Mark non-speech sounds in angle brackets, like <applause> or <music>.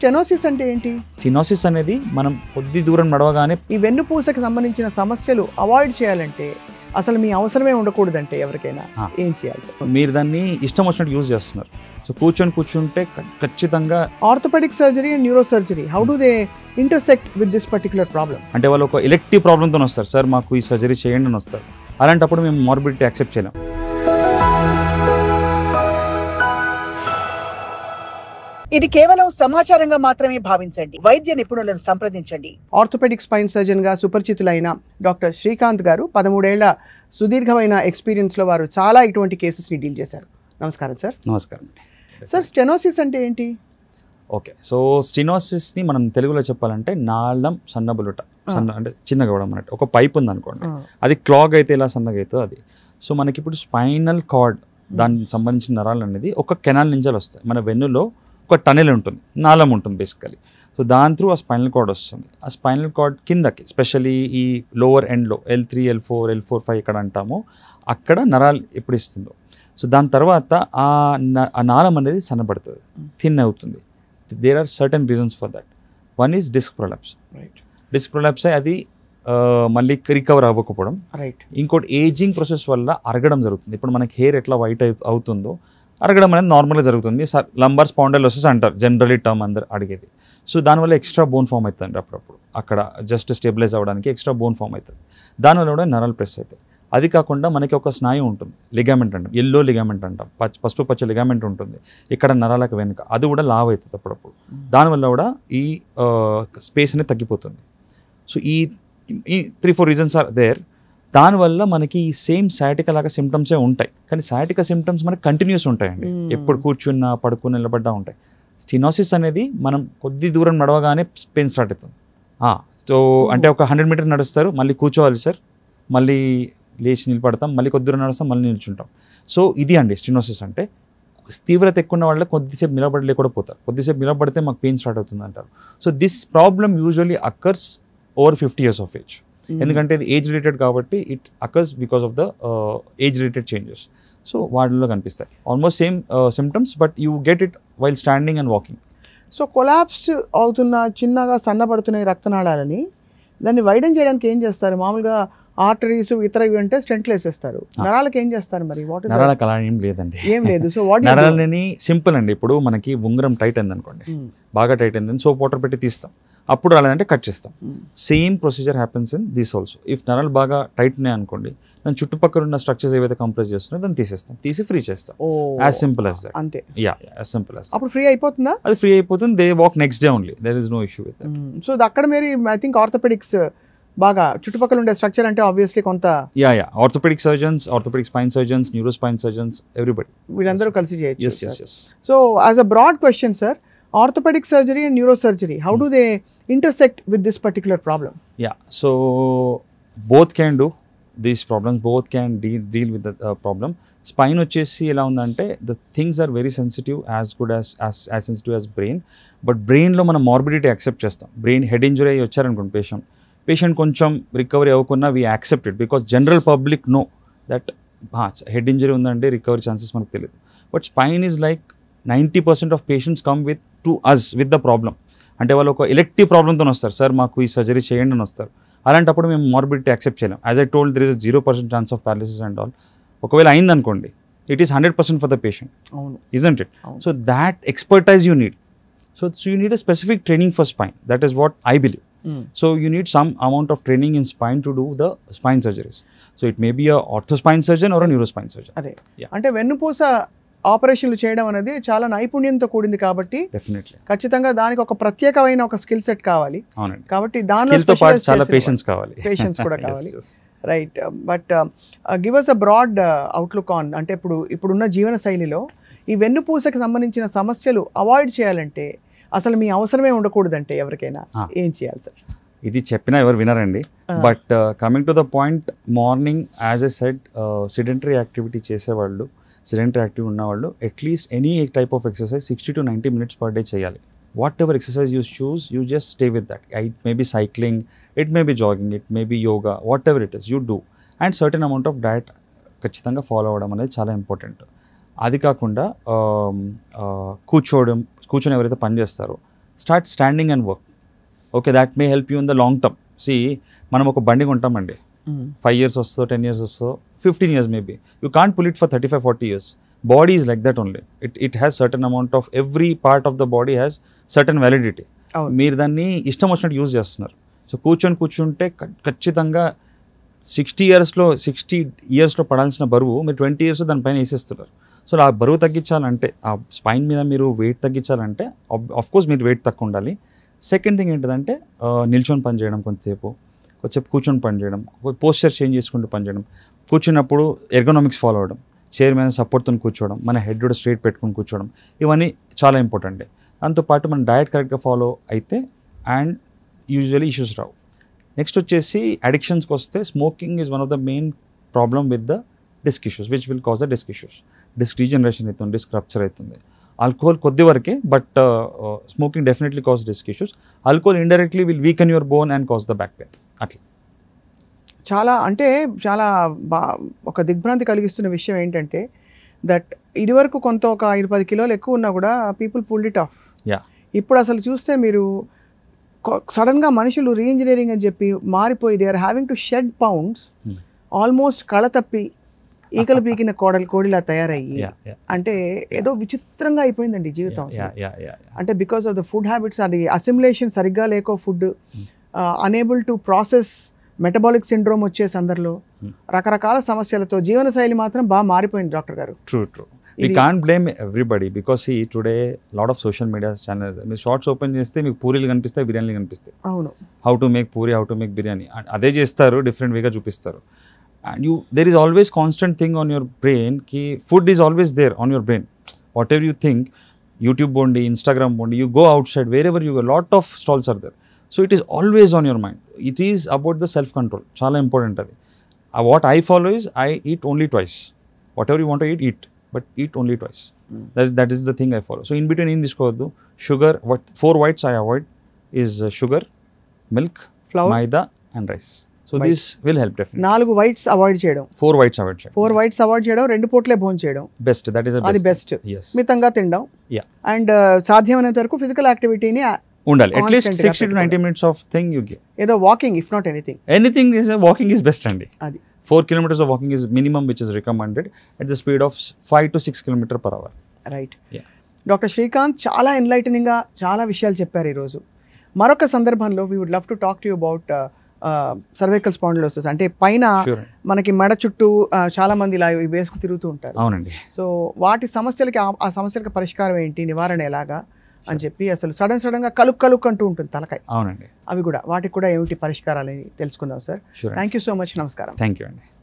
Stenosis అంటే ఏంటి stenosis అనేది మనం కొద్ది దూరం నడవగానే ఈ వెన్నుపూసకి సంబంధించిన సమస్యలు అవాయిడ్ చేయాలంటే అసలు మీ అవసరమే ఉండకూడదు అంటే ఎవరికైనా ఏం చేయాలి మీరు దాన్ని ఇష్టం వచ్చినట్టు యూజ్ చేస్తున్నారు సో కూర్చొని కూర్చుంటే ఖచ్చితంగా orthopaedic surgery and neuro surgery how do they intersect with this particular problem అంటే వాళ్ళు ఒక ఎలెక్టివ్ ప్రాబ్లమ్తో వస్తారు సార్ మాకు ఈ సర్జరీ చేయండి అని వస్తారు అలాంటప్పుడు మేము మార్బిడిటీ యాక్సెప్ట్ చేయలేము ఇది కేవలం సమాచారంగా మాత్రమే భావించండి వైద్య నిపుణులను సంప్రదించండి ఆర్థోపెడిక్ స్పైన్ సర్జన్ గా సుపరిచితులైన డాక్టర్ శ్రీకాంత్ గారు పదమూడేళ్ల సుదీర్ఘమైన ఎక్స్పీరియన్స్ లో వారు చాలా ఇటువంటి కేసెస్ ని డీల్ చేశారు నమస్కారం సార్ నమస్కారం సార్ స్టెనోసిస్ అంటే ఏంటి ఓకే సో ని మనం తెలుగులో చెప్పాలంటే నాళం సన్నబులుట సన్న అంటే చిన్నగా అవడం అన్నట్టు ఒక పైప్ ఉంది అనుకోండి అది క్లాగ్ అయితే ఇలా సన్నగా అవుతుంది అది సో మనకి ఇప్పుడు స్పైనల్ కార్డ్ దానికి సంబంధించిన నరాలు అనేది ఒక కెనాల్ నుంచి వస్తాయి మన వెన్నులో ఒక టనెల్ ఉంటుంది నాళం ఉంటుంది బేసికలీ సో దాని త్రూ ఆ స్పైనల్ కార్డ్ వస్తుంది ఆ స్పైనల్ కార్డ్ కిందకి స్పెషలీ ఈ లోవర్ ఎండ్లో L three L four L four five ఎక్కడ అంటామో అక్కడ నరాలు ఎప్పుడు ఇస్తుందో సో దాని తర్వాత ఆ నాళం అనేది సన్నబడుతుంది థిన్ అవుతుంది there are certain reasons for that one is disc prolapse right disc prolapse అది మళ్ళీ రికవర్ అవ్వకపోవడం రైట్ ఇంకోటి ఏజింగ్ ప్రాసెస్ వల్ల అరగడం జరుగుతుంది ఇప్పుడు మనకి హెయిర్ ఎట్లా వైట్ అవుతుందో అరగడం అనేది నార్మల్గా జరుగుతుంది సార్ లంబర్ వస్తే అంటారు జనరలీ టర్మ్ అందరు అడిగేది సో దానివల్ల ఎక్స్ట్రా బోన్ ఫామ్ అవుతుంది అప్పుడప్పుడు అక్కడ జస్ట్ స్టెబిలైజ్ అవ్వడానికి ఎక్స్ట్రా బోన్ ఫామ్ అవుతుంది దానివల్ల కూడా నరల్ ప్రెస్ అవుతాయి అది కాకుండా మనకి ఒక స్నాయు ఉంటుంది లిగామెంట్ అంటాం ఎల్లో లిగామెంట్ అంటాం పచ్చ పసుపు పచ్చ లిగామెంట్ ఉంటుంది ఇక్కడ నరాలకు వెనుక అది కూడా లావ్ అవుతుంది అప్పుడప్పుడు దానివల్ల కూడా ఈ స్పేస్ అనేది తగ్గిపోతుంది సో ఈ ఈ three four reasons are there దానివల్ల మనకి సేమ్ సాటిక లాగా సిమ్టమ్సే ఉంటాయి కానీ సాటిక సిమ్టమ్స్ మనకి కంటిన్యూస్ ఉంటాయండి hmm. ఎప్పుడు కూర్చున్నా పడుకుని నిలబడ్డా ఉంటాయి స్టినోసిస్ అనేది మనం కొద్ది దూరం నడవగానే పెయిన్ స్టార్ట్ అవుతుంది సో అంటే ఒక హండ్రెడ్ మీటర్ నడుస్తారు మళ్ళీ కూర్చోవాలి సార్ మళ్ళీ లేచి నిలబడతాం మళ్ళీ కొద్ది దూరం నడుస్తాం మళ్ళీ నిల్చుంటాం సో ఇది అండి స్టినోసిస్ అంటే తీవ్రత ఎక్కువ ఉన్న వాళ్ళకి కొద్దిసేపు నిలబడలే కూడా పోతారు కొద్దిసేపు నిలబడితే మాకు పెయిన్ స్టార్ట్ అవుతుంది అంటారు so this problem usually occurs over fifty years of age Hmm. ఎందుకంటే ఇది ఏజ్ రిలేటెడ్ కాబట్టి it occurs because of the age related changes so వాటిలో కనిపిస్తాయి almost same symptoms but you get it while standing and walking so collapse అవుతున్న చిన్నగా సన్నపడుతున్న రక్తనాళాలని దాన్ని widen చేయడానికి ఏం చేస్తారు మామూలుగా ఆర్టరీస్ ఇతర ఇవి అంటే స్టెంట్లు వేసేస్తారు నరాలకు ఏం చేస్తారు మరి వాట్ నరాలకు అలా ఏం లేదండి ఏం లేదు సో వాట్ నరాలని సింపుల్ అండి ఇప్పుడు మనకి ఉంగరం టైట్ అయింది అనుకోండి hmm. బాగా టైట్ అయింది సోప్ వాటర్ పెట్టి తీస్తాం అప్పుడు రాలేదంటే కట్ చేస్తాం same procedure happens in these also if నరాలు బాగా టైట్ ఉన్నాయి అనుకోండి దాని చుట్టుపక్కల ఉన్న స్ట్రక్చర్స్ ఏవైతే కంప్రెస్ చేస్తున్నాయో దాన్ని తీసేస్తాం తీసి ఫ్రీ చేస్తాం యాజ్ సింపుల్ యాజ్ దాట్ అంతే యా యాజ్ సింపుల్ యాజ్ అప్పుడు ఫ్రీ అయిపోతుందా అది ఫ్రీ అయిపోతుంది they walk next day only there is no issue with so అక్కడ మేరీ ఐ థింక్ ఆర్థోపెడిక్స్ బాగా చుట్టుపక్కల ఉండే స్ట్రక్చర్ అంటే ఆబ్వియస్లీ కొంత yeah yeah orthopaedic surgeons orthopaedic spine surgeons neuro spine surgeons everybody వీళ్ళందరూ కలిసి చేయొచ్చు so as a broad question sir orthopaedic surgery and neurosurgery, how do hmm. they intersect with this particular problem? Yeah, so both can do these problems, both can de deal with the uh, problem. Spine వచ్చేసి ఎలా ఉందంటే the things are very sensitive as good as as sensitive as brain but బ్రెయిన్లో మనం morbidity accept చేస్తాం brain head injury అయ్యి వచ్చారనుకోండి patient patient కొంచెం recovery అవ్వకున్నా we accepted because general public know that head injury ఉందంటే రికవరీ ఛాన్సెస్ మనకు తెలియదు but spine is like ninety percent of patients come with to us with the problem అంటే వాళ్ళు ఒక ఎలెక్టివ్ ప్రాబ్లంతో వస్తారు సార్ మాకు ఈ సర్జరీ చేయండి అని వస్తారు అలాంటప్పుడు మేము మార్బిడిటీ యాక్సెప్ట్ చేయలేం as I told there is zero percent chance of paralysis and all ఒకవేళ అయిందనుకోండి it is hundred percent for the patient అవును isn't it so that expertise you need so so you need a specific training for spine that is what I believe so you need some amount of training in spine to do the spine surgeries so it may be a ఆర్థోస్పైన్ surgeon or neuro spine surgeon అదే అంటే వెన్నుపూస ఆపరేషన్లు చేయడం అనేది చాలా నైపుణ్యంతో కూడింది కాబట్టి ఖచ్చితంగా దానికి ఒక ప్రత్యేకమైన ఒక స్కిల్ సెట్ కావాలి కాబట్టి దానితో పాటు చాలా పేషెన్స్ కావాలి పేషెన్స్ కూడా <laughs> కావాలి right but give us a broad outlook on అంటే ఇప్పుడు ఇప్పుడున్న జీవన శైలిలో ఈ వెన్నుపూసకి సంబంధించిన సమస్యలు అవాయిడ్ చేయాలంటే అసలు మీ అవసరమే ఉండకూడదంటే ఎవరికైనా ఏం చేయాలి సార్ ఇది చెప్పినా ఎవరు వినరండి but coming to the point morning as I said sedentary activity చేసేవాళ్ళు సిడెంటరీ యాక్టివ్ ఉన్నవాళ్ళు at least any type of exercise sixty to ninety minutes per day చేయాలి whatever exercise use choose you just stay with that it may be cycling it may be jogging it may be yoga whatever it is you do and certain amount of diet ఖచ్చితంగా follow అవ్వడం అనేది చాలా important అది కాకుండా um, uh, కూర్చోవడం కూర్చొని ఎవరైతే పని చేస్తారో start standing and work okay that may help you in the long term see మనం ఒక బండి కొంటామండి ఫైవ్ ఇయర్స్ వస్తుందో టెన్ ఇయర్స్ వస్తుందో fifteen years maybe you can't pull it for thirty five forty years body is like that only it it has certain amount of every part of the body has certain validity మీరు దాన్ని ఇష్టం వచ్చినట్టు use చేస్తున్నారు so కూర్చొని కూర్చుంటే ఖచ్చితంగా sixty ఇయర్స్లో sixty ఇయర్స్లో పడాల్సిన బరువు మీరు ట్వంటీ ఇయర్స్ దానిపైన వేసేస్తున్నారు సో ఆ బరువు తగ్గించాలంటే ఆ స్పైన్ మీద మీరు వెయిట్ తగ్గించాలంటే కోర్స్ మీరు వెయిట్ తక్కువ ఉండాలి సెకండ్ థింగ్ ఏంటంటే నిల్చొని పని చేయడం కొంతసేపు కొద్దిసేపు కూర్చొని పనిచేయడం పోస్చర్ చేంజ్ చేసుకుంటూ పనిచేయడం కూర్చున్నప్పుడు ఎర్గనామిక్స్ ఫాలో అవడం చైర్ మీద సపోర్ట్తో కూర్చోవడం మన హెడ్ కూడా స్ట్రైట్ పెట్టుకుని కూర్చోవడం ఇవన్నీ చాలా ఇంపార్టెంట్ దాంతోపాటు మన డయట్ కరెక్ట్గా ఫాలో అయితే అండ్ యూజువల్లీ ఇష్యూస్ రావు నెక్స్ట్ వచ్చేసి అడిక్షన్స్కి వస్తే smoking is one of the main problem with the disc issues which will cause the disc issues disc regeneration అవుతుంది డిస్క్ రప్చర్ అవుతుంది ఆల్కహోల్ కొద్ది వరకే but smoking definitely cause disc issues alcohol indirectly will weaken your bone and cause the back pain అట్లా చాలా అంటే చాలా బా ఒక దిగ్భ్రాంతి కలిగిస్తున్న విషయం ఏంటంటే దట్ ఇదివరకు కొంత ఒక ఇరవై పది కిలోలు ఎక్కువ ఉన్నా కూడా పీపుల్ పుల్డ్ ఇట్ ఆఫ్ ఇప్పుడు అసలు చూస్తే మీరు సడన్గా మనుషులు రీఇంజనీరింగ్ అని చెప్పి మారిపోయి they are having to shed pounds almost కళ తప్పి ఈకలు పీకిన కోడలు కోడిలా తయారయ్యి అంటే ఏదో విచిత్రంగా అయిపోయిందండి జీవితం అంటే because of the food habits అది అసిమిలేషన్ సరిగ్గా లేకో food unable to process metabolic syndrome వచ్చే సందర్లో hmm. రకరకాల సమస్యలతో జీవనశైలి మాత్రం బాగా మారిపోయింది డాక్టర్ గారు true true we can blame everybody because ఈ today lot of social media channel మీరు షార్ట్స్ ఓపెన్ చేస్తే మీకు పూరీలు కనిపిస్తాయి బిర్యానీలు కనిపిస్తాయి అవును how to make puri how to make biryani అదే చేస్తారు డిఫరెంట్ వేగా చూపిస్తారు and you there is always constant thing on your brain కి food is always there on your brain whatever you think YouTube బోండి ఇన్స్టాగ్రామ్ బోండి you go out side wherever you lot of stalls are there so it is always on your mind it is about the self control చాలా important అది what I follow is I eat only twice whatever you want eat eat but eat only twice that that is the thing I follow so in between ఏం తీసుకోవద్దు sugar what four whites I avoid is sugar milk flour maida and rice so this will help definite నాలుగు whites avoid చేయడం four whites avoid చేయడం four whites avoid చేయడం రెండు పూట్లే భోజనం చేయడం బెస్ట్ దట్ ఈస్ అది బెస్ట్ మితంగా తినడం అండ్ uh, సాధ్యమైనంత వరకు ఫిజికల్ యాక్టివిటీని ఉండాలి at least sixty to ninety minutes of thing you get ఏదో walking if not anything anything is walking is best అండి అది four kilometres of walking is minimum which is recommended at the speed of five to six kilometre per hour right doctor Srikanth చాలా ఎన్లైటనింగ్గా చాలా విషయాలు చెప్పారు ఈరోజు మరొక సందర్భంలో we would love to talk to you about cervical spondylosis అంటే పైన మనకి మెడ చుట్టూ uh, చాలా మంది ఇలా వేసుకు తిరుగుతూ ఉంటారు అవునండి సో వాటి సమస్యలకి ఆ సమస్యలకు పరిష్కారం ఏంటి నివారణ ఎలాగా అని చెప్పి అసలు సడన్ సడన్ గా కలుక్ కలుక్ అంటూ ఉంటుంది తలకాయ అవునండి అవి కూడా వాటికి కూడా ఏమిటి పరిష్కారాలని తెలుసుకుందాం sir thank you so much నమస్కారం థ్యాంక్ యూ అండి